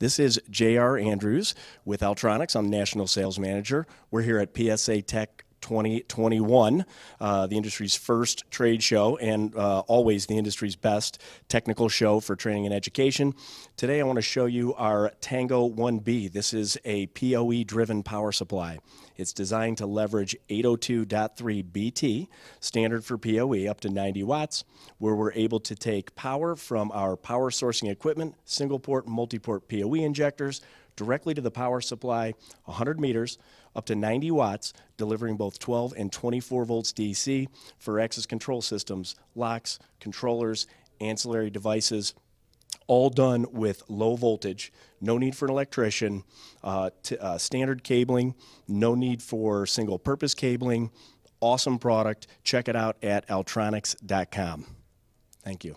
This is J.R. Andrews with Altronics. I'm National Sales Manager. We're here at PSA Tech 2021, uh, the industry's first trade show and uh, always the industry's best technical show for training and education. Today, I want to show you our Tango 1B. This is a PoE driven power supply. It's designed to leverage 802.3 BT, standard for PoE, up to 90 watts, where we're able to take power from our power sourcing equipment, single port, multi port PoE injectors directly to the power supply 100 meters up to 90 watts, delivering both 12 and 24 volts DC for access control systems, locks, controllers, ancillary devices, all done with low voltage. No need for an electrician, uh, uh, standard cabling, no need for single purpose cabling. Awesome product. Check it out at altronics.com. Thank you.